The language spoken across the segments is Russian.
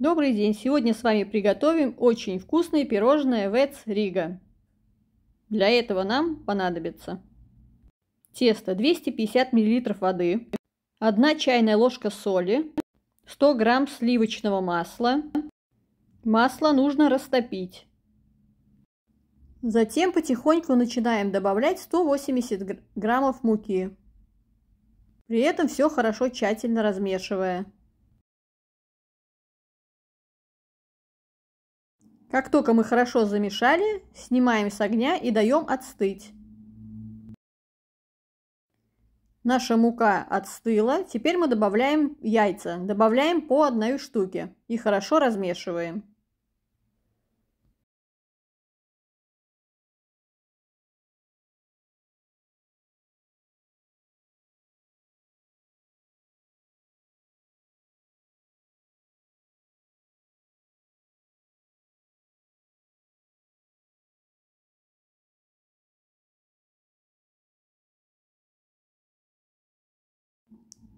Добрый день! Сегодня с вами приготовим очень вкусное пирожное ВЭЦ Рига. Для этого нам понадобится тесто 250 мл воды, 1 чайная ложка соли, 100 г сливочного масла. Масло нужно растопить. Затем потихоньку начинаем добавлять 180 граммов муки. При этом все хорошо тщательно размешивая. Как только мы хорошо замешали, снимаем с огня и даем отстыть. Наша мука отстыла, теперь мы добавляем яйца. Добавляем по одной штуке и хорошо размешиваем.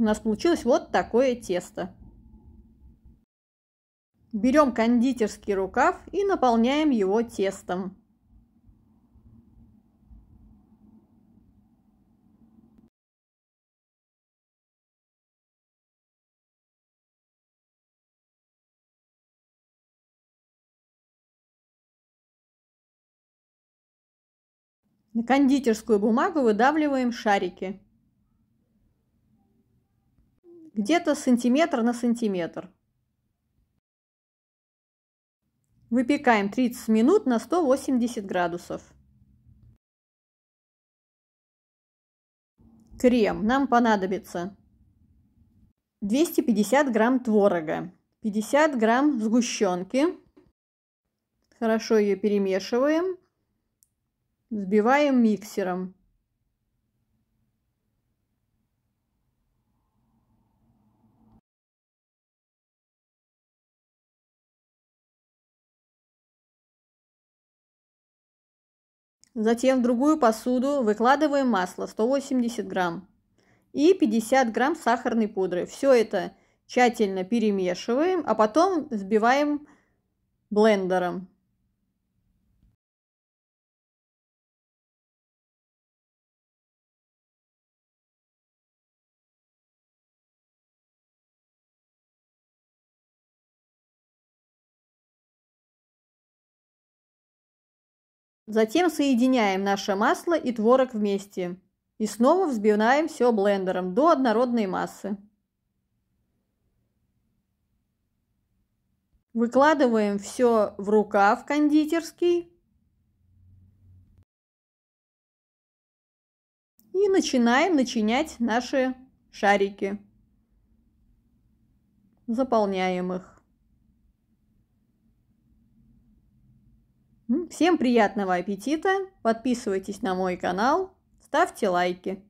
у нас получилось вот такое тесто. Берем кондитерский рукав и наполняем его тестом. На кондитерскую бумагу выдавливаем шарики где-то сантиметр на сантиметр. Выпекаем 30 минут на 180 градусов. Крем. Нам понадобится 250 грамм творога, 50 грамм сгущенки. Хорошо ее перемешиваем. Взбиваем миксером. Затем в другую посуду выкладываем масло 180 грамм и 50 грамм сахарной пудры. Все это тщательно перемешиваем, а потом взбиваем блендером. Затем соединяем наше масло и творог вместе. И снова взбиваем все блендером до однородной массы. Выкладываем все в рукав кондитерский. И начинаем начинять наши шарики. Заполняем их. Всем приятного аппетита, подписывайтесь на мой канал, ставьте лайки.